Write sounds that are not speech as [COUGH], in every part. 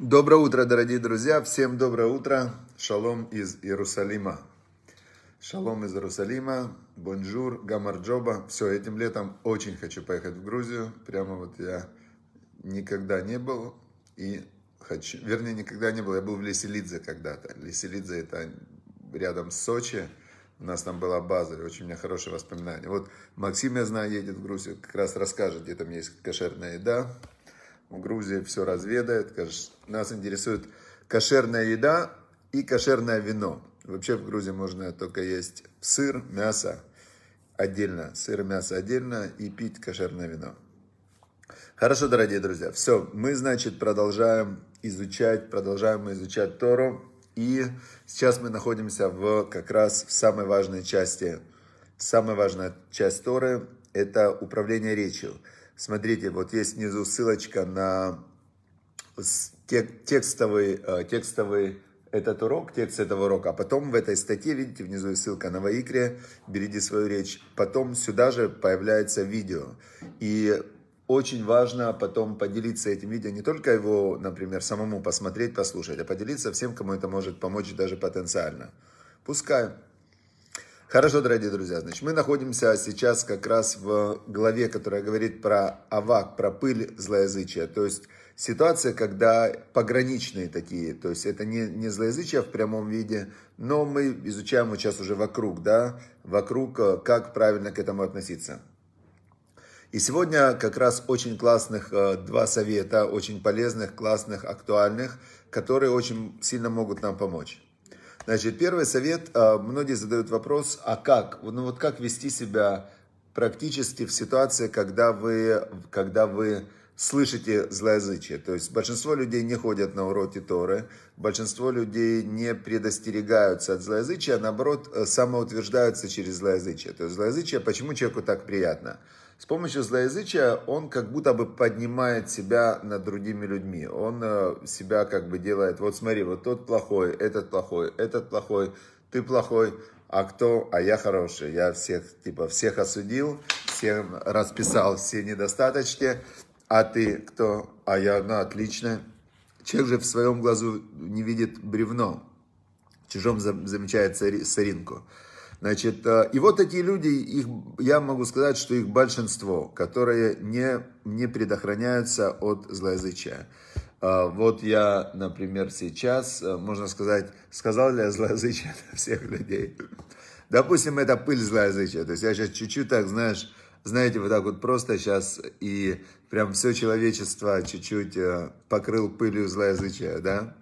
Доброе утро, дорогие друзья! Всем доброе утро! Шалом из Иерусалима! Шалом из Иерусалима, бонжур, гамарджоба. Все, этим летом очень хочу поехать в Грузию. Прямо вот я никогда не был и хочу... Вернее, никогда не был. Я был в Леселидзе когда-то. Леселидзе это рядом с Сочи. У нас там была база, и очень у меня хорошие воспоминания. Вот Максим, я знаю, едет в Грузию, как раз расскажет, где там есть кошерная еда в Грузии все разведает. Нас интересует кошерная еда и кошерное вино. Вообще в Грузии можно только есть сыр, мясо отдельно, сыр, мясо отдельно и пить кошерное вино. Хорошо, дорогие друзья, все, мы, значит, продолжаем изучать, продолжаем изучать Тору. И сейчас мы находимся в, как раз в самой важной части. Самая важная часть Торы – это управление речью – Смотрите, вот есть внизу ссылочка на текстовый, э, текстовый этот урок, текст этого урока. А потом в этой статье, видите, внизу есть ссылка на Ваикре, берите свою речь. Потом сюда же появляется видео. И очень важно потом поделиться этим видео, не только его, например, самому посмотреть, послушать, а поделиться всем, кому это может помочь даже потенциально. Пускай Хорошо, дорогие друзья, значит, мы находимся сейчас как раз в главе, которая говорит про авак, про пыль злоязычия. То есть ситуация, когда пограничные такие, то есть это не, не злоязычие в прямом виде, но мы изучаем вот сейчас уже вокруг, да, вокруг, э, как правильно к этому относиться. И сегодня как раз очень классных э, два совета, очень полезных, классных, актуальных, которые очень сильно могут нам помочь. Значит, первый совет, а, многие задают вопрос, а как? Ну вот как вести себя практически в ситуации, когда вы, когда вы слышите злоязычие. То есть большинство людей не ходят на уроки Торы, большинство людей не предостерегаются от злоязычия, а наоборот э, самоутверждаются через злоязычие. То есть злоязычие, почему человеку так приятно? С помощью злоязычия он как будто бы поднимает себя над другими людьми. Он э, себя как бы делает, вот смотри, вот тот плохой, этот плохой, этот плохой, ты плохой, а кто, а я хороший. Я всех, типа, всех осудил, всем расписал все недостаточки, а ты кто, а я, ну, отлично. Человек же в своем глазу не видит бревно, в чужом замечает соринку. Значит, э, и вот эти люди, их, я могу сказать, что их большинство, которые не, не предохраняются от злоязычия. Э, вот я, например, сейчас, э, можно сказать, сказал ли я злоязычие для [LAUGHS] всех людей? Допустим, это пыль злоязычия. То есть я сейчас чуть-чуть так, знаешь, знаете, вот так вот просто сейчас и прям все человечество чуть-чуть покрыл пылью злоязычия, да?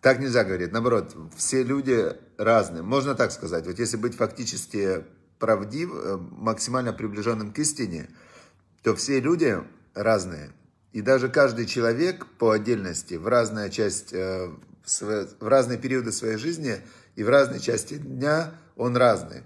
Так нельзя говорить. Наоборот, все люди разные. Можно так сказать. Вот если быть фактически правдив, э, максимально приближенным к истине, то все люди разные. И даже каждый человек по отдельности в разная часть, э, в разные периоды своей жизни и в разные части дня он разный.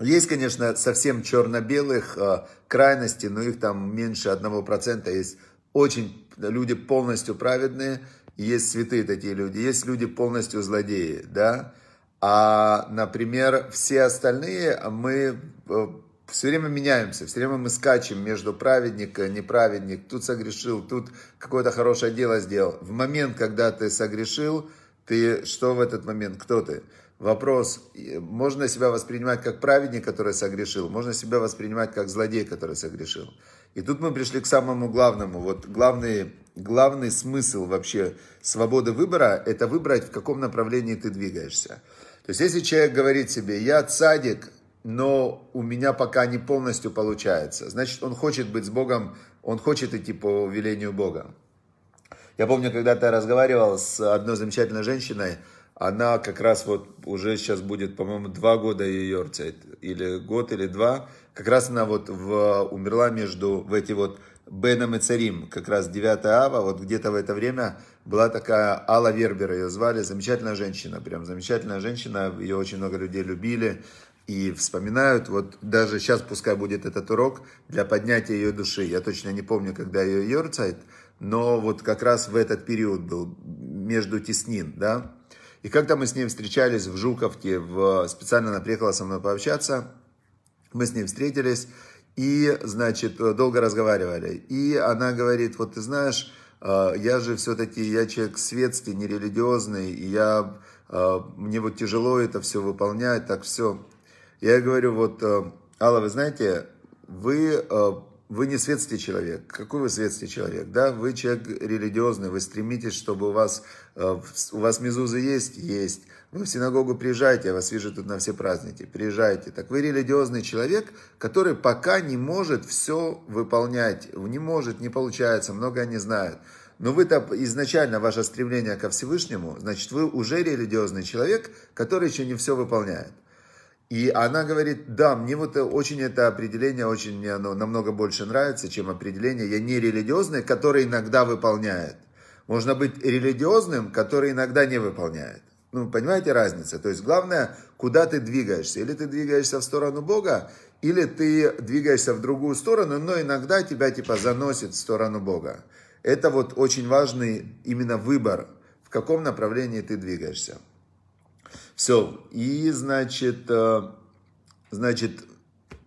Есть, конечно, совсем черно-белых э, крайностей, но их там меньше 1%. Есть очень люди полностью праведные, есть святые такие люди, есть люди полностью злодеи, да. А, например, все остальные мы э, все время меняемся, все время мы скачем между праведник, неправедник, тут согрешил, тут какое-то хорошее дело сделал. В момент, когда ты согрешил, ты что в этот момент, кто ты? Вопрос, можно себя воспринимать как праведник, который согрешил, можно себя воспринимать как злодей, который согрешил. И тут мы пришли к самому главному. Вот главный, главный смысл вообще свободы выбора – это выбрать, в каком направлении ты двигаешься. То есть, если человек говорит себе, я цадик, но у меня пока не полностью получается, значит, он хочет быть с Богом, он хочет идти по велению Бога. Я помню, когда-то я разговаривал с одной замечательной женщиной – она как раз вот уже сейчас будет, по-моему, два года ее йорцайт, или год, или два. Как раз она вот в, умерла между в эти вот Беном и Царим, как раз 9 ава, вот где-то в это время была такая Алла Вербер, ее звали, замечательная женщина, прям замечательная женщина, ее очень много людей любили и вспоминают, вот даже сейчас пускай будет этот урок для поднятия ее души, я точно не помню, когда ее Йорцайт, но вот как раз в этот период был между теснин, да, и когда мы с ним встречались в Жуковке, в... специально она приехала со мной пообщаться, мы с ним встретились и, значит, долго разговаривали. И она говорит, вот ты знаешь, э, я же все-таки, я человек светский, нерелигиозный, и я, э, мне вот тяжело это все выполнять, так все. Я говорю, вот, э, Алла, вы знаете, вы вы не светский человек. Какой вы светский человек? Да, вы человек религиозный, вы стремитесь, чтобы у вас, э, у вас мезузы есть? Есть. Вы в синагогу приезжаете, я а вас вижу тут на все праздники, Приезжаете. Так вы религиозный человек, который пока не может все выполнять, не может, не получается, многое не знает. Но вы-то изначально, ваше стремление ко Всевышнему, значит, вы уже религиозный человек, который еще не все выполняет. И она говорит, да, мне вот э, очень это определение, очень мне оно намного больше нравится, чем определение «я не религиозный», который иногда выполняет. Можно быть религиозным, который иногда не выполняет. Ну, понимаете разница? То есть главное, куда ты двигаешься. Или ты двигаешься в сторону Бога, или ты двигаешься в другую сторону, но иногда тебя типа заносит в сторону Бога. Это вот очень важный именно выбор, в каком направлении ты двигаешься. Все, и значит, э, значит,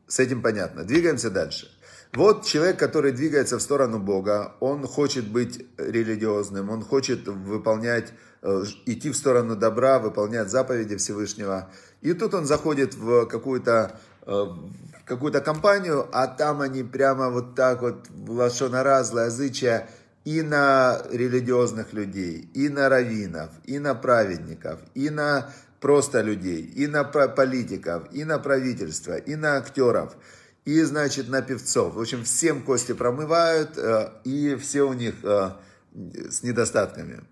с этим понятно. Двигаемся дальше. Вот человек, который двигается в сторону Бога, он хочет быть религиозным, он хочет выполнять, э, идти в сторону добра, выполнять заповеди Всевышнего. И тут он заходит в какую-то э, какую-то компанию, а там они прямо вот так вот лошонара, злоязычие, и на религиозных людей, и на раввинов, и на праведников, и на просто людей, и на политиков, и на правительство, и на актеров, и, значит, на певцов. В общем, всем кости промывают, э, и все у них э, с недостатками.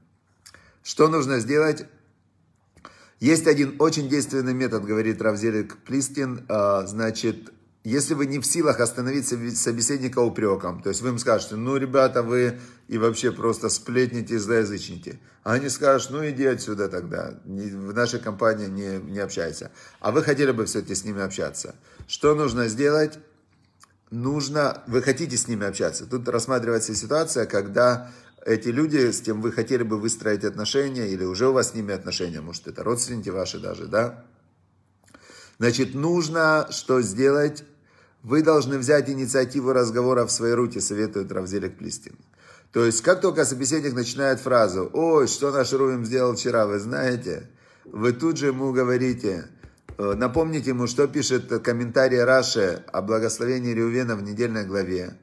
Что нужно сделать? Есть один очень действенный метод, говорит Равзелик Плистин, э, значит, если вы не в силах остановить собеседника упреком, то есть вы им скажете, ну, ребята, вы и вообще просто сплетните и злоязычните. А они скажут, ну, иди отсюда тогда, в нашей компании не, не общайся. А вы хотели бы все-таки с ними общаться. Что нужно сделать? Нужно, вы хотите с ними общаться. Тут рассматривается ситуация, когда эти люди, с кем вы хотели бы выстроить отношения, или уже у вас с ними отношения, может, это родственники ваши даже, да? Значит, нужно что сделать? Вы должны взять инициативу разговора в свои руки, советует Равзелик Плистин. То есть, как только собеседник начинает фразу «Ой, что наш Рувим сделал вчера, вы знаете?», вы тут же ему говорите, э, напомните ему, что пишет комментарий Раши о благословении Реувена в недельной главе.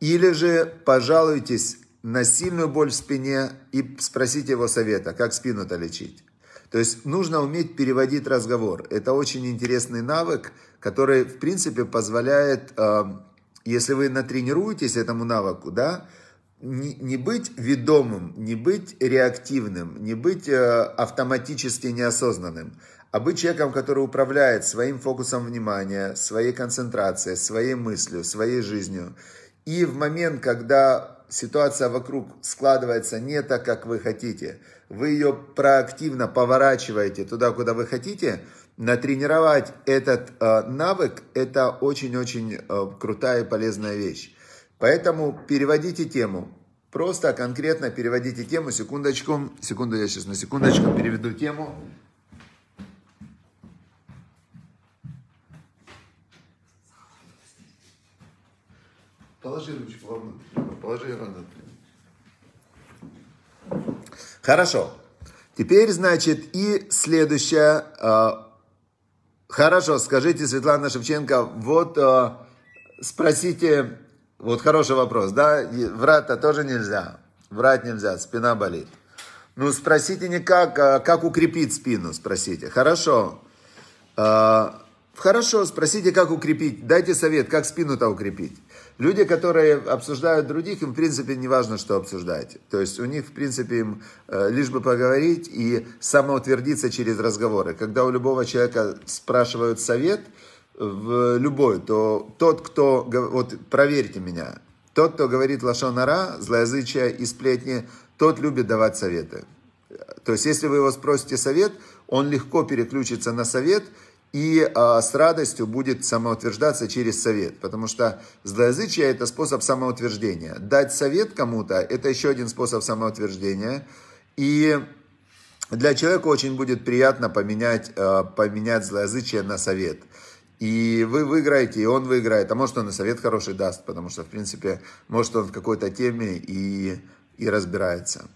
Или же пожалуйтесь на сильную боль в спине и спросите его совета, как спину-то лечить. То есть нужно уметь переводить разговор. Это очень интересный навык, который, в принципе, позволяет, э, если вы натренируетесь этому навыку, да, не, не быть ведомым, не быть реактивным, не быть э, автоматически неосознанным, а быть человеком, который управляет своим фокусом внимания, своей концентрацией, своей мыслью, своей жизнью. И в момент, когда ситуация вокруг складывается не так, как вы хотите, вы ее проактивно поворачиваете туда, куда вы хотите, натренировать этот э, навык – это очень-очень э, крутая и полезная вещь. Поэтому переводите тему. Просто конкретно переводите тему. Секундочку, секунду, я сейчас на секундочку переведу тему. Положи ручку вовнутрь. Положи вовнутрь. Хорошо. Теперь, значит, и следующее. Э, хорошо, скажите, Светлана Шевченко, вот э, спросите, вот хороший вопрос, да? Врать-то тоже нельзя. Врать нельзя, спина болит. Ну, спросите не как, а как укрепить спину, спросите. Хорошо. Э, хорошо, спросите, как укрепить. Дайте совет, как спину-то укрепить. Люди, которые обсуждают других, им в принципе не важно, что обсуждаете. То есть у них в принципе им э, лишь бы поговорить и самоутвердиться через разговоры. Когда у любого человека спрашивают совет, э, в любой, то тот, кто... Вот проверьте меня. Тот, кто говорит лошонара, злоязычие и сплетни, тот любит давать советы. То есть, если вы его спросите совет, он легко переключится на совет – и э, с радостью будет самоутверждаться через совет, потому что злоязычие – это способ самоутверждения. Дать совет кому-то – это еще один способ самоутверждения, и для человека очень будет приятно поменять, э, поменять злоязычие на совет. И вы выиграете, и он выиграет, а может он и совет хороший даст, потому что, в принципе, может он в какой-то теме и, и разбирается.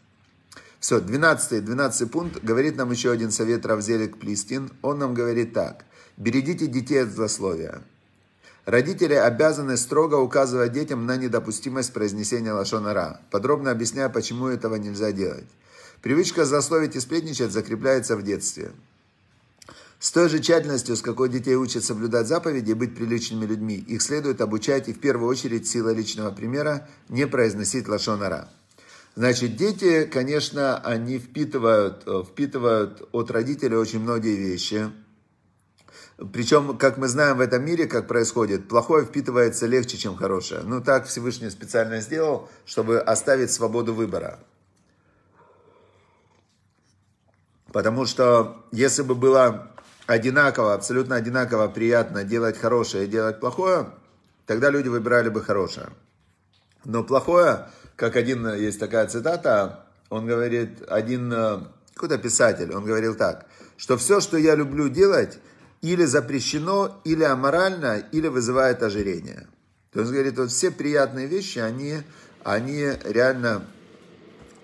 Все, 12, 12 пункт говорит нам еще один совет Равзелик Плистин. Он нам говорит так. Берегите детей от злословия. Родители обязаны строго указывать детям на недопустимость произнесения лошонара, подробно объясняя, почему этого нельзя делать. Привычка засловить и сплетничать закрепляется в детстве. С той же тщательностью, с какой детей учат соблюдать заповеди и быть приличными людьми, их следует обучать и в первую очередь сила личного примера не произносить лошонара. Значит, дети, конечно, они впитывают, э, впитывают от родителей очень многие вещи. Причем, как мы знаем в этом мире, как происходит, плохое впитывается легче, чем хорошее. Ну, так Всевышний специально сделал, чтобы оставить свободу выбора. Потому что если бы было одинаково, абсолютно одинаково приятно делать хорошее и делать плохое, тогда люди выбирали бы хорошее. Но плохое как один, э, есть такая цитата, он говорит, один э, какой-то писатель, он говорил так, что все, что я люблю делать, или запрещено, или аморально, или вызывает ожирение. То есть, говорит, вот все приятные вещи, они, они реально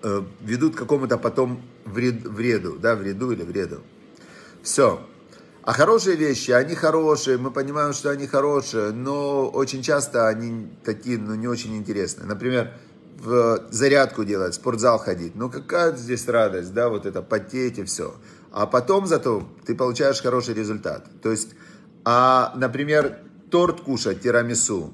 э, ведут к какому-то потом вред, вреду, да, вреду или вреду. Все. А хорошие вещи, они хорошие, мы понимаем, что они хорошие, но очень часто они такие, ну, не очень интересные. Например, в э, зарядку делать, в спортзал ходить. Ну какая здесь радость, да, вот это потеть и все. А потом зато ты получаешь хороший результат. То есть, а, например, торт кушать, тирамису,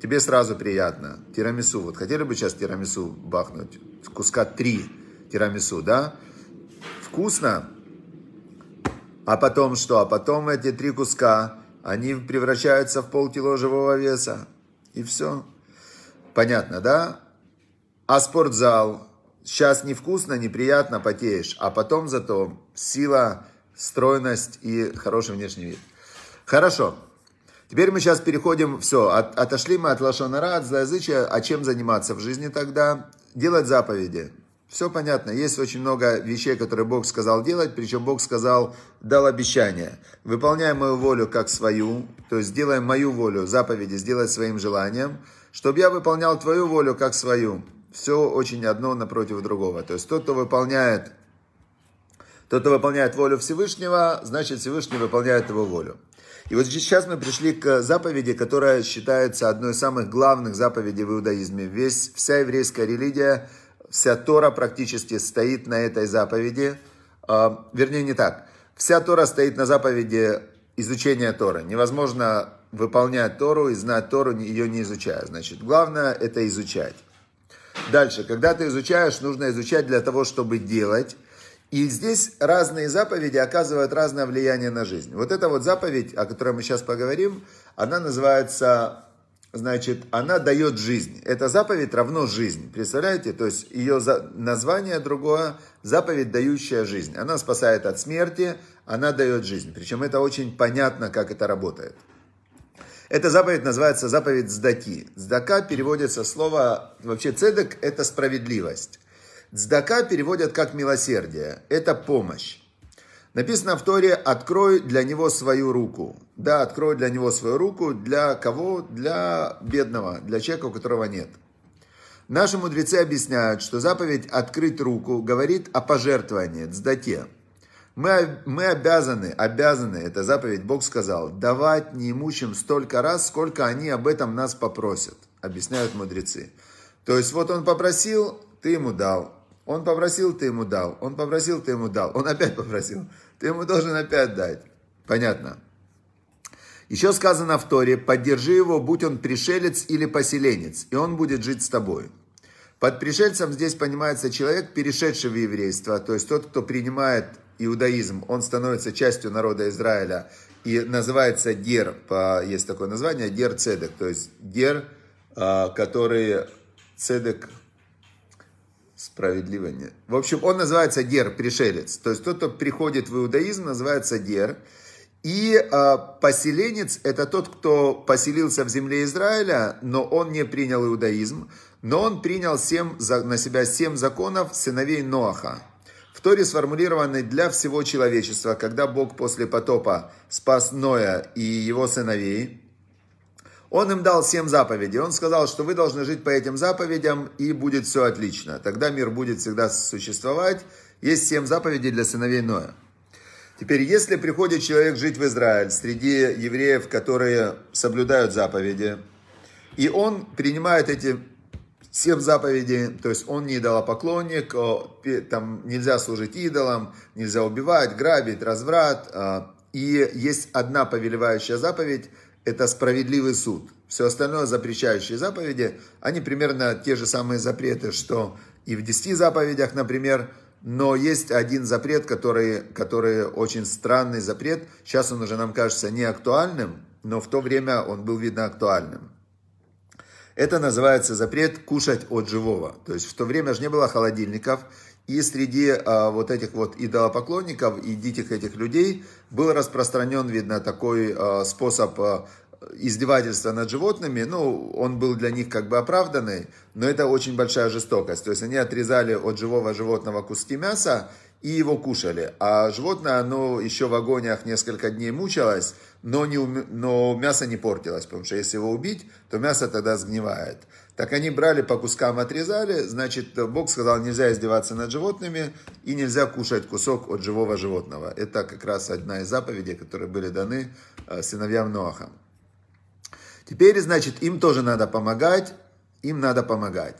тебе сразу приятно. Тирамису, вот хотели бы сейчас тирамису бахнуть? Куска три, тирамису, да? Вкусно? А потом что? А потом эти три куска, они превращаются в полкило живого веса. И все. Понятно, да? А спортзал, сейчас невкусно, неприятно, потеешь, а потом зато сила, стройность и хороший внешний вид. Хорошо. Теперь мы сейчас переходим, все, от, отошли мы от лошонара, от злоязычия, а чем заниматься в жизни тогда? Делать заповеди. Все понятно, есть очень много вещей, которые Бог сказал делать, причем Бог сказал, дал обещание. Выполняем мою волю как свою, то есть делаем мою волю, заповеди, сделать своим желанием, чтобы я выполнял твою волю как свою все очень одно напротив другого. То есть тот, кто выполняет, тот, кто выполняет волю Всевышнего, значит Всевышний выполняет его волю. И вот сейчас мы пришли к заповеди, которая считается одной из самых главных заповедей в иудаизме. Весь, вся еврейская религия, вся Тора практически стоит на этой заповеди. Э, вернее, не так. Вся Тора стоит на заповеди изучения Торы. Невозможно выполнять Тору и знать Тору, ее не изучая. Значит, главное это изучать. Дальше, когда ты изучаешь, нужно изучать для того, чтобы делать. И здесь разные заповеди оказывают разное влияние на жизнь. Вот эта вот заповедь, о которой мы сейчас поговорим, она называется, значит, она дает жизнь. Эта заповедь равно жизнь, представляете? То есть ее название другое, заповедь, дающая жизнь. Она спасает от смерти, она дает жизнь. Причем это очень понятно, как это работает. Эта заповедь называется заповедь Здаки. Здака переводится слово, вообще цедек – это справедливость. Здака переводят как милосердие, это помощь. Написано в Торе «Открой для него свою руку». Да, открой для него свою руку. Для кого? Для бедного, для человека, у которого нет. Наши мудрецы объясняют, что заповедь «открыть руку» говорит о пожертвовании, цдаке – мы, мы обязаны, обязаны, это заповедь Бог сказал, давать неимущим столько раз, сколько они об этом нас попросят, объясняют мудрецы. То есть вот он попросил, ты ему дал. Он попросил, ты ему дал. Он попросил, ты ему дал. Он опять попросил. Ты ему должен опять дать. Понятно. Еще сказано в Торе, поддержи его, будь он пришелец или поселенец, и он будет жить с тобой. Под пришельцем здесь понимается человек, перешедший в еврейство, то есть тот, кто принимает иудаизм, он становится частью народа Израиля и называется Дер, есть такое название, Дер Цедек, то есть Дер, а, который Цедек справедливо нет. В общем, он называется Дер, пришелец. То есть тот, кто приходит в иудаизм, называется Дер. И э, поселенец – это тот, кто поселился в земле Израиля, но он не принял иудаизм, но он принял семь, на себя семь законов сыновей Ноаха. Торе сформулированной для всего человечества, когда Бог после потопа спас Ноя и его сыновей, он им дал семь заповедей. Он сказал, что вы должны жить по этим заповедям, и будет все отлично. Тогда мир будет всегда существовать. Есть семь заповедей для сыновей Ноя. Теперь, если приходит человек жить в Израиль среди евреев, которые соблюдают заповеди, и он принимает эти все в заповеди, то есть он не идолопоклонник, там нельзя служить идолам, нельзя убивать, грабить, разврат. А. И есть одна повелевающая заповедь, это справедливый суд. Все остальное запрещающие заповеди, они примерно те же самые запреты, что и в десяти заповедях, например, но есть один запрет, который, который очень странный запрет. Сейчас он уже нам кажется неактуальным, но в то время он был, видно, актуальным. Это называется запрет кушать от живого. То есть в то время же не было холодильников, и среди а, вот этих вот идолопоклонников и диких этих людей был распространен, видно, такой а, способ а, издевательства над животными, ну, он был для них как бы оправданный, но это очень большая жестокость. То есть они отрезали от живого животного куски мяса и его кушали. А животное, оно еще в агониях несколько дней мучалось, но, не, но мясо не портилось, потому что если его убить, то мясо тогда сгнивает. Так они брали по кускам, отрезали, значит, Бог сказал, нельзя издеваться над животными и нельзя кушать кусок от живого животного. Это как раз одна из заповедей, которые были даны э, сыновьям Ноаха. Теперь, значит, им тоже надо помогать, им надо помогать.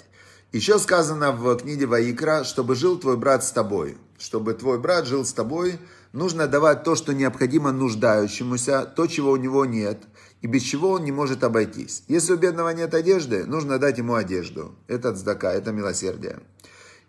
Еще сказано в книге Ваикра, чтобы жил твой брат с тобой чтобы твой брат жил с тобой, нужно давать то, что необходимо нуждающемуся, то, чего у него нет, и без чего он не может обойтись. Если у бедного нет одежды, нужно дать ему одежду. Это цдака, это милосердие.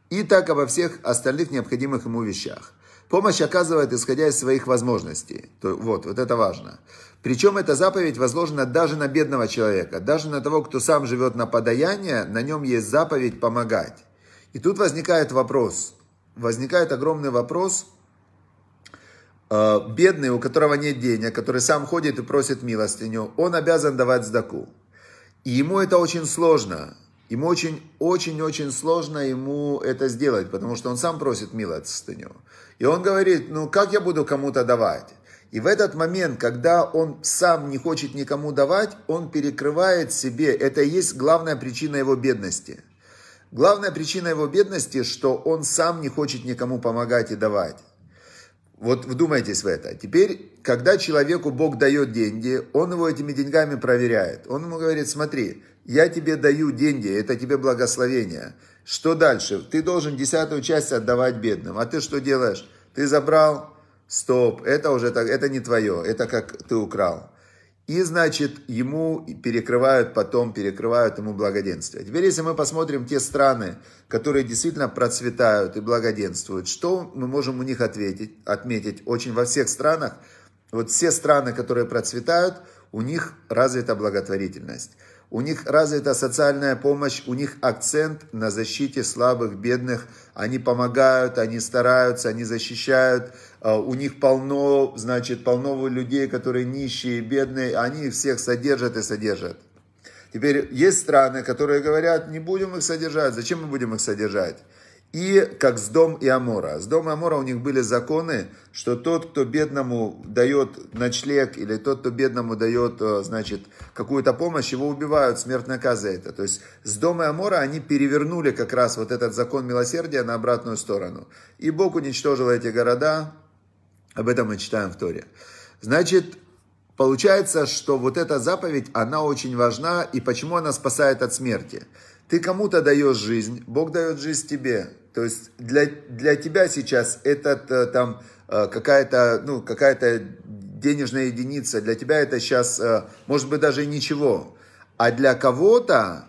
И так обо всех остальных необходимых ему вещах. Помощь оказывает, исходя из своих возможностей. То, вот, вот это важно. Причем эта заповедь возложена даже на бедного человека, даже на того, кто сам живет на подаяние, на нем есть заповедь помогать. И тут возникает вопрос – возникает огромный вопрос. Э, бедный, у которого нет денег, который сам ходит и просит милостыню, он обязан давать сдаку. И ему это очень сложно. Ему очень-очень-очень сложно ему это сделать, потому что он сам просит милостыню. И он говорит, ну как я буду кому-то давать? И в этот момент, когда он сам не хочет никому давать, он перекрывает себе, это и есть главная причина его бедности – Главная причина его бедности, что он сам не хочет никому помогать и давать. Вот вдумайтесь в это. Теперь, когда человеку Бог дает деньги, он его этими деньгами проверяет. Он ему говорит, смотри, я тебе даю деньги, это тебе благословение. Что дальше? Ты должен десятую часть отдавать бедным. А ты что делаешь? Ты забрал? Стоп, это уже так, это не твое, это как ты украл. И, значит, ему перекрывают потом, перекрывают ему благоденствие. Теперь, если мы посмотрим те страны, которые действительно процветают и благоденствуют, что мы можем у них ответить, отметить? Очень во всех странах, вот все страны, которые процветают – у них развита благотворительность. У них развита социальная помощь, у них акцент на защите слабых, бедных. Они помогают, они стараются, они защищают. А, у них полно, значит, полно людей, которые нищие, бедные. Они всех содержат и содержат. Теперь есть страны, которые говорят, не будем их содержать. Зачем мы будем их содержать? И как с дом и Амора. С дом и Амора у них были законы, что тот, кто бедному дает ночлег или тот, кто бедному дает, э, значит, какую-то помощь, его убивают, смерть наказа То есть с дом и Амора они перевернули как раз вот этот закон милосердия на обратную сторону. И Бог уничтожил эти города. Об этом мы читаем в Торе. Значит, получается, что вот эта заповедь, она очень важна. И почему она спасает от смерти? Ты кому-то даешь жизнь, Бог дает жизнь тебе. То есть для, для тебя сейчас этот э, там э, какая-то, ну, какая-то денежная единица, для тебя это сейчас, э, может быть, даже ничего. А для кого-то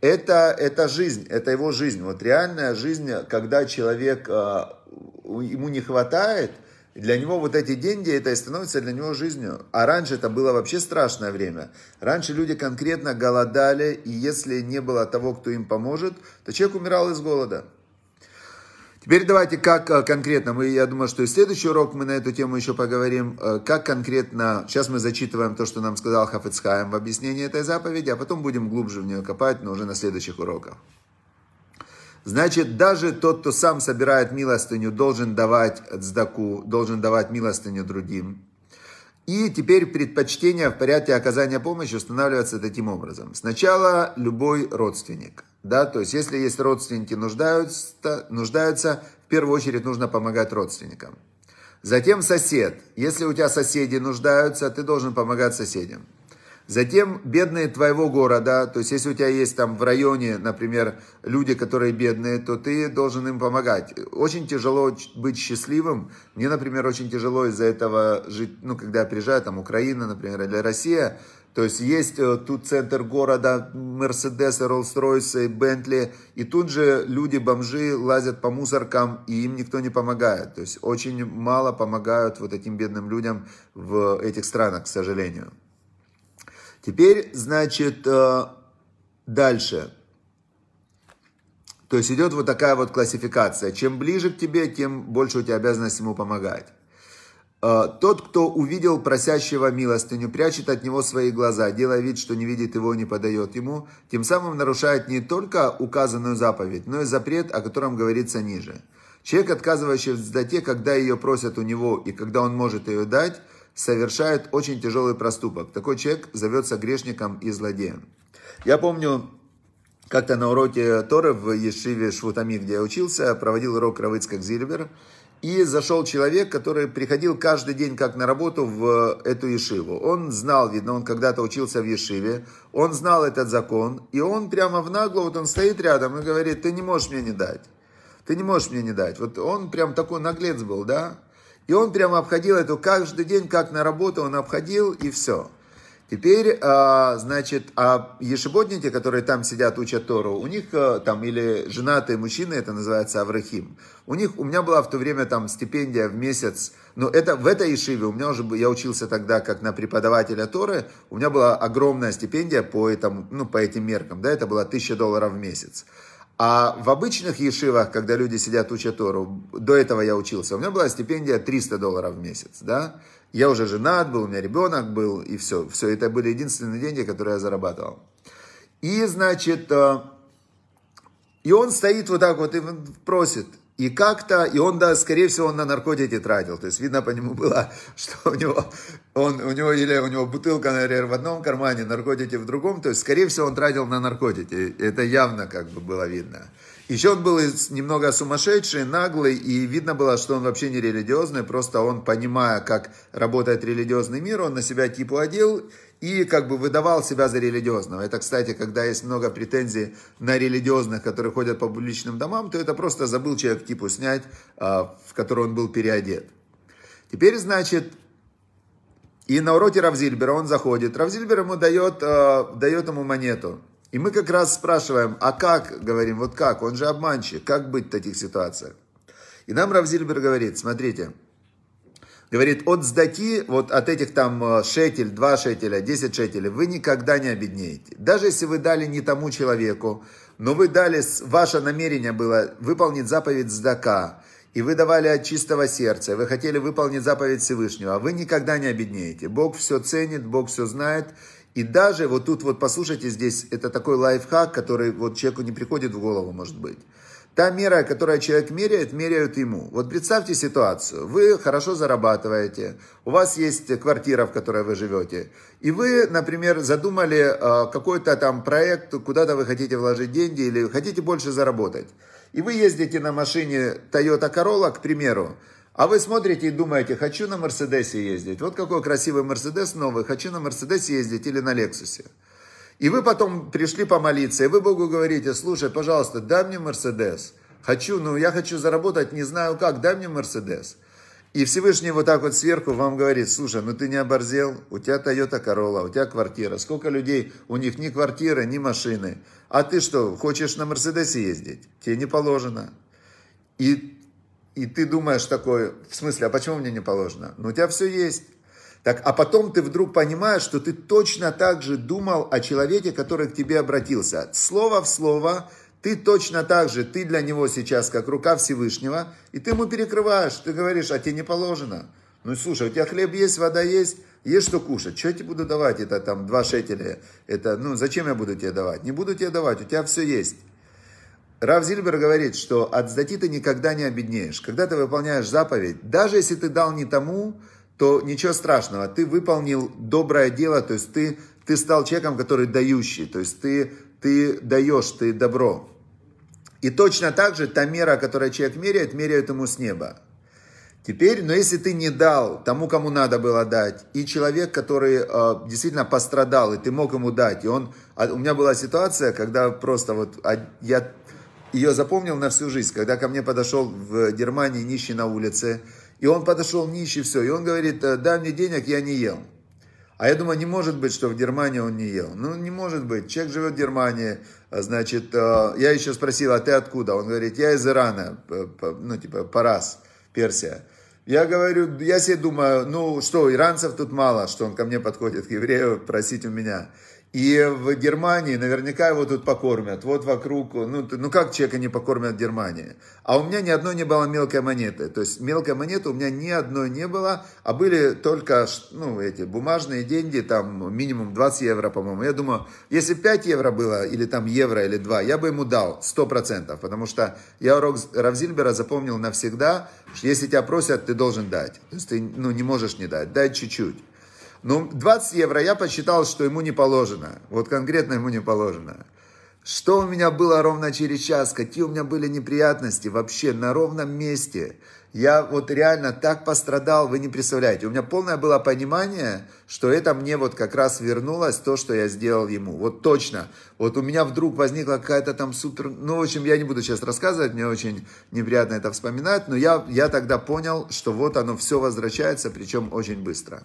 это, это жизнь, это его жизнь. Вот реальная жизнь, когда человек, ему не хватает – и для него вот эти деньги, это и становится для него жизнью. А раньше это было вообще страшное время. Раньше люди конкретно голодали, и если не было того, кто им поможет, то человек умирал из голода. Теперь давайте как э, конкретно, мы, я думаю, что и следующий урок мы на эту тему еще поговорим, э, как конкретно, сейчас мы зачитываем то, что нам сказал Хафицхайм в объяснении этой заповеди, а потом будем глубже в нее копать, но уже на следующих уроках. Значит, даже тот, кто сам собирает милостыню, должен давать сдаку, должен давать милостыню другим. И теперь предпочтение в порядке оказания помощи устанавливается таким образом. Сначала любой родственник. Да, то есть, если есть родственники нуждаются, нуждаются, в первую очередь нужно помогать родственникам. Затем сосед. Если у тебя соседи нуждаются, ты должен помогать соседям. Затем бедные твоего города, то есть если у тебя есть там в районе, например, люди, которые бедные, то ты должен им помогать. Очень тяжело быть счастливым. Мне, например, очень тяжело из-за этого жить, ну, когда я приезжаю, там, Украина, например, или Россия, то есть есть э, тут центр города, Мерседесы, Роллс-Ройсы, Бентли, и тут же люди-бомжи лазят по мусоркам, и им никто не помогает. То есть очень мало помогают вот этим бедным людям в этих странах, к сожалению. Теперь, значит, э, дальше. То есть идет вот такая вот классификация. Чем ближе к тебе, тем больше у тебя обязанность ему помогать. Э, тот, кто увидел просящего милостыню, прячет от него свои глаза, делая вид, что не видит его, и не подает ему, тем самым нарушает не только указанную заповедь, но и запрет, о котором говорится ниже. Человек, отказывающий в сдате, когда ее просят у него и когда он может ее дать, совершает очень тяжелый проступок. Такой человек зовется грешником и злодеем. Я помню, как-то на уроке Торы в Ешиве Швутами, где я учился, проводил урок Равыцкак Зильбер. И зашел человек, который приходил каждый день как на работу в эту Ешиву. Он знал, видно, он когда-то учился в Ешиве, он знал этот закон, и он прямо в нагло, вот он стоит рядом и говорит, ты не можешь мне не дать, ты не можешь мне не дать. Вот он прям такой наглец был, да? И он прямо обходил эту каждый день, как на работу он обходил, и все. Теперь, а, значит, а ешеботники, которые там сидят, учат Тору, у них а, там или женатые мужчины, это называется Аврахим, у них, у меня была в то время там стипендия в месяц, но это в этой Ешиве, у меня уже, я учился тогда как на преподавателя Торы, у меня была огромная стипендия по, этому, ну, по этим меркам, да, это было 1000 долларов в месяц. А в обычных ешивах, когда люди сидят, учат Тору, до этого я учился, у меня была стипендия 300 долларов в месяц, да. Я уже женат был, у меня ребенок был, и все. Все, это были единственные деньги, которые я зарабатывал. И, значит, э, и он стоит вот так вот и просит, и как-то, и он, да, скорее всего, он на наркотики тратил. То есть видно по нему было, [LAUGHS] что у него, он, у него или у него бутылка, наверное, в одном кармане, наркотики в другом. То есть, скорее всего, он тратил на наркотики. Это явно как бы было видно. Еще он был немного сумасшедший, наглый, и видно было, что он вообще не религиозный, просто он, понимая, как работает религиозный мир, он на себя типу одел и как бы выдавал себя за религиозного. Это, кстати, когда есть много претензий на религиозных, которые ходят по публичным домам, то это просто забыл человек типу снять, а, в который он был переодет. Теперь, значит, и на уроке Равзильбера он заходит. Равзильбер ему дает, а, дает ему монету. И мы как раз спрашиваем, а как, говорим, вот как, он же обманщик, как быть в таких ситуациях? И нам Равзильбер говорит, смотрите, Говорит, от сдаки, вот от этих там э, шетель, 2 шетеля, десять шетелей, вы никогда не обеднеете. Даже если вы дали не тому человеку, но вы дали, ваше намерение было выполнить заповедь сдака, и вы давали от чистого сердца, вы хотели выполнить заповедь Всевышнего, а вы никогда не обеднеете. Бог все ценит, Бог все знает. И даже вот тут вот послушайте здесь, это такой лайфхак, который вот человеку не приходит в голову, может быть. Та мера, которую человек меряет, меряют ему. Вот представьте ситуацию. Вы хорошо зарабатываете, у вас есть квартира, в которой вы живете. И вы, например, задумали э, какой-то там проект, куда-то вы хотите вложить деньги или хотите больше заработать. И вы ездите на машине Toyota Corolla, к примеру, а вы смотрите и думаете, хочу на Мерседесе ездить. Вот какой красивый Мерседес новый, хочу на Мерседесе ездить или на Лексусе. И вы потом пришли помолиться, и вы Богу говорите, слушай, пожалуйста, дай мне Мерседес. Хочу, ну я хочу заработать, не знаю как, дай мне Мерседес. И Всевышний вот так вот сверху вам говорит, слушай, ну ты не оборзел, у тебя Toyota Corolla, у тебя квартира. Сколько людей, у них ни квартиры, ни машины. А ты что, хочешь на Мерседесе ездить? Тебе не положено. И, и ты думаешь такой, в смысле, а почему мне не положено? Ну у тебя все есть. Так, а потом ты вдруг понимаешь, что ты точно так же думал о человеке, который к тебе обратился. Слово в слово, ты точно так же, ты для него сейчас как рука Всевышнего, и ты ему перекрываешь, ты говоришь, а тебе не положено. Ну, слушай, у тебя хлеб есть, вода есть, есть что кушать. Что я тебе буду давать? Это там два шекеля. Это, ну, зачем я буду тебе давать? Не буду тебе давать, у тебя все есть. Рав Зильбер говорит, что от сдати ты никогда не обеднеешь. Когда ты выполняешь заповедь, даже если ты дал не тому, то ничего страшного, ты выполнил доброе дело, то есть ты, ты стал человеком, который дающий, то есть ты, ты даешь, ты добро. И точно так же та мера, которую человек меряет, меряют ему с неба. Теперь, но если ты не дал тому, кому надо было дать, и человек, который э, действительно пострадал, и ты мог ему дать, и он, а, у меня была ситуация, когда просто вот а, я ее запомнил на всю жизнь, когда ко мне подошел в Германии нищий на улице, и он подошел нищий, все. И он говорит, «Э, дай мне денег, я не ел. А я думаю, не может быть, что в Германии он не ел. Ну, не может быть. Человек живет в Германии. А, значит, э, я еще спросил, а ты откуда? Он говорит, я из Ирана. Ну, типа, Парас, Персия. Я говорю, я себе думаю, ну что, иранцев тут мало, что он ко мне подходит, к еврею, просить у меня. И в Германии наверняка его тут покормят. Вот вокруг, ну, ну как человека не покормят в Германии? А у меня ни одной не было мелкой монеты. То есть мелкой монеты у меня ни одной не было, а были только, ну, эти бумажные деньги, там минимум 20 евро, по-моему. Я думаю, если 5 евро было, или там евро, или 2, я бы ему дал 100%, потому что я урок Равзильбера запомнил навсегда, что если тебя просят, ты должен дать. То есть ты, ну, не можешь не дать, дай чуть-чуть. Ну, 20 евро я посчитал, что ему не положено. Вот конкретно ему не положено. Что у меня было ровно через час, какие у меня были неприятности вообще на ровном месте. Я вот реально так пострадал, вы не представляете. У меня полное было понимание, что это мне вот как раз вернулось то, что я сделал ему. Вот точно. Вот у меня вдруг возникла какая-то там супер... Ну, в общем, я не буду сейчас рассказывать, мне очень неприятно это вспоминать, но я, я тогда понял, что вот оно все возвращается, причем очень быстро.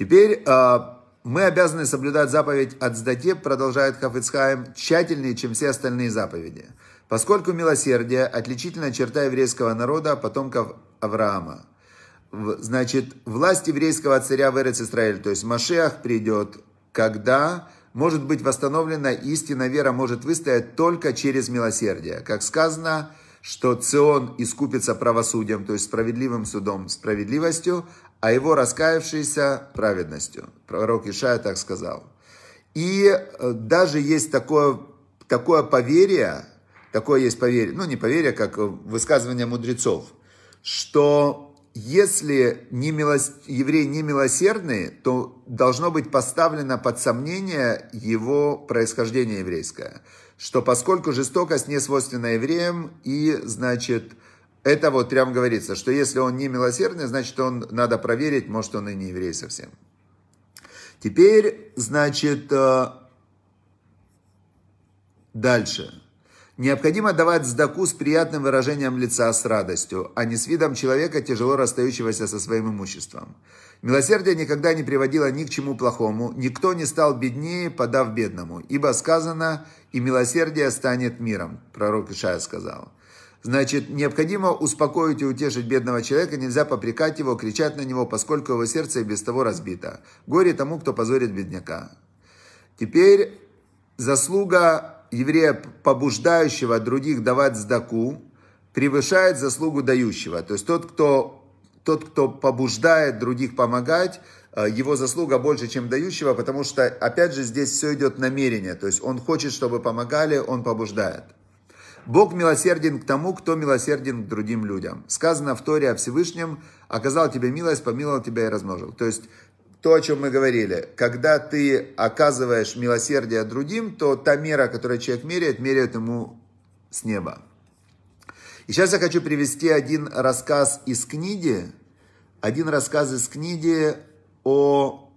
Теперь а, мы обязаны соблюдать заповедь от сдате, продолжает Хафицхайм, тщательнее, чем все остальные заповеди, поскольку милосердие – отличительная черта еврейского народа, потомков Авраама. Значит, власть еврейского царя в израиль, то есть Машиах придет, когда может быть восстановлена истина вера, может выстоять только через милосердие. Как сказано, что Цион искупится правосудием, то есть справедливым судом, справедливостью, а его раскаявшийся праведностью. Пророк Ишая так сказал. И э, даже есть такое, такое поверие, такое есть поверие, ну не поверие, как высказывание мудрецов, что если не милос... еврей не милосердный, то должно быть поставлено под сомнение его происхождение еврейское. Что поскольку жестокость не свойственна евреям, и, значит, это вот прям говорится, что если он не милосердный, значит, он надо проверить, может, он и не еврей совсем. Теперь, значит, э, дальше. Необходимо давать сдаку с приятным выражением лица, с радостью, а не с видом человека, тяжело расстающегося со своим имуществом. Милосердие никогда не приводило ни к чему плохому, никто не стал беднее, подав бедному, ибо сказано, и милосердие станет миром, пророк Ишая сказал. Значит, необходимо успокоить и утешить бедного человека, нельзя попрекать его, кричать на него, поскольку его сердце и без того разбито. Горе тому, кто позорит бедняка. Теперь заслуга еврея, побуждающего других давать сдаку, превышает заслугу дающего. То есть тот, кто, тот, кто побуждает других помогать, э, его заслуга больше, чем дающего, потому что, опять же, здесь все идет намерение. То есть он хочет, чтобы помогали, он побуждает. Бог милосерден к тому, кто милосерден к другим людям. Сказано в Торе о Всевышнем, оказал тебе милость, помиловал тебя и размножил. То есть, то, о чем мы говорили, когда ты оказываешь милосердие другим, то та мера, которую человек меряет, меряет ему с неба. И сейчас я хочу привести один рассказ из книги, один рассказ из книги о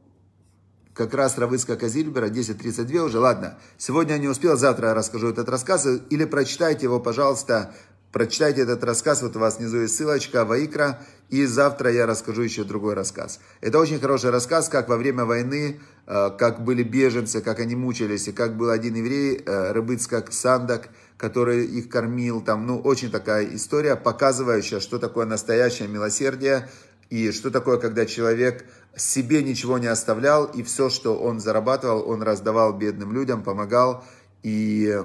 как раз Равыцка Зильбера, 10.32 уже. Ладно, сегодня я не успел, завтра я расскажу этот рассказ. Или прочитайте его, пожалуйста, прочитайте этот рассказ. Вот у вас внизу есть ссылочка Ваикра. И завтра я расскажу еще другой рассказ. Это очень хороший рассказ, как во время войны, э, как были беженцы, как они мучились, и как был один еврей, э, Рыбыцкак Сандак, который их кормил. Там, ну, очень такая история, показывающая, что такое настоящее милосердие, и что такое, когда человек себе ничего не оставлял, и все, что он зарабатывал, он раздавал бедным людям, помогал, и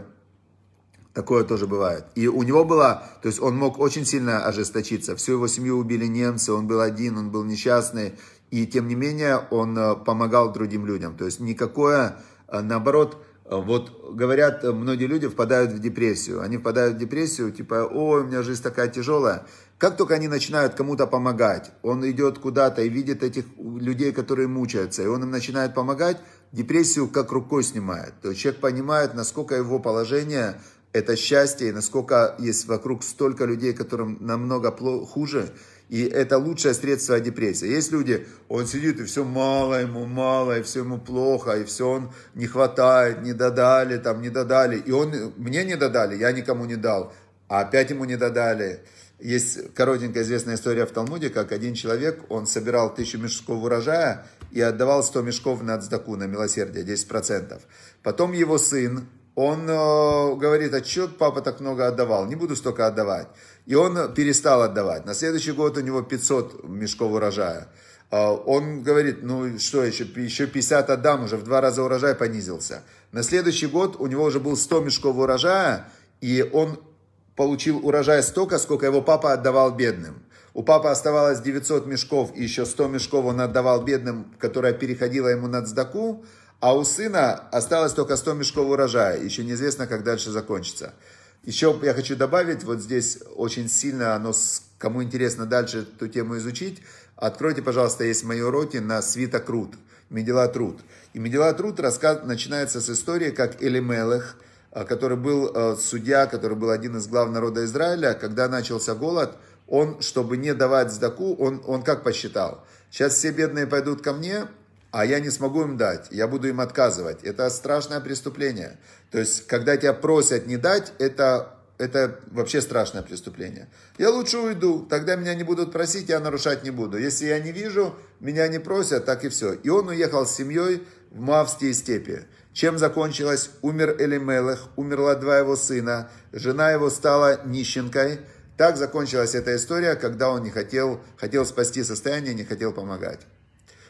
такое тоже бывает. И у него было, то есть он мог очень сильно ожесточиться, всю его семью убили немцы, он был один, он был несчастный, и тем не менее он э, помогал другим людям. То есть никакое, э, наоборот, э, вот говорят, многие люди впадают в депрессию. Они впадают в депрессию, типа, ой, у меня жизнь такая тяжелая. Как только они начинают кому-то помогать, он идет куда-то и видит этих людей, которые мучаются, и он им начинает помогать, депрессию как рукой снимает. То есть человек понимает, насколько его положение это счастье, и насколько есть вокруг столько людей, которым намного хуже, и это лучшее средство от депрессии. Есть люди, он сидит, и все мало ему, мало, и все ему плохо, и все он не хватает, не додали, там не додали. И он, мне не додали, я никому не дал, а опять ему не додали. Есть коротенькая известная история в Талмуде, как один человек, он собирал тысячу мешков урожая и отдавал 100 мешков на цдаку, на милосердие, 10%. Потом его сын, он э, говорит, а что папа так много отдавал, не буду столько отдавать. И он перестал отдавать. На следующий год у него 500 мешков урожая. Э, он говорит, ну что, еще, еще 50 отдам, уже в два раза урожай понизился. На следующий год у него уже был 100 мешков урожая, и он получил урожай столько, сколько его папа отдавал бедным. У папы оставалось 900 мешков, и еще 100 мешков он отдавал бедным, которая переходила ему на цдаку, а у сына осталось только 100 мешков урожая, еще неизвестно, как дальше закончится. Еще я хочу добавить, вот здесь очень сильно оно, кому интересно дальше эту тему изучить, откройте, пожалуйста, есть мои уроки на свиток Рут, Медила Труд. И Медила Труд рассказ, начинается с истории, как Элимелех – Э, который был э, судья, который был один из глав народа Израиля, когда начался голод, он, чтобы не давать сдаку, он, он как посчитал? Сейчас все бедные пойдут ко мне, а я не смогу им дать, я буду им отказывать. Это страшное преступление. То есть, когда тебя просят не дать, это, это вообще страшное преступление. Я лучше уйду, тогда меня не будут просить, я нарушать не буду. Если я не вижу, меня не просят, так и все. И он уехал с семьей в Мавские степи. Чем закончилось? Умер Элимелех, умерла два его сына, жена его стала нищенкой. Так закончилась эта история, когда он не хотел, хотел спасти состояние, не хотел помогать.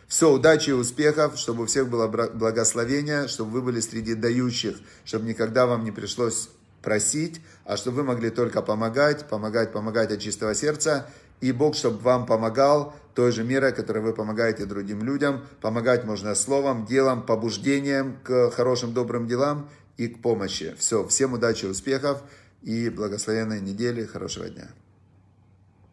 Все, удачи и успехов, чтобы у всех было благословение, чтобы вы были среди дающих, чтобы никогда вам не пришлось просить, а чтобы вы могли только помогать, помогать, помогать от чистого сердца. И Бог, чтобы вам помогал, той же мерой, которой вы помогаете другим людям. Помогать можно словом, делом, побуждением к хорошим, добрым делам и к помощи. Все, всем удачи, успехов и благословенной недели, хорошего дня.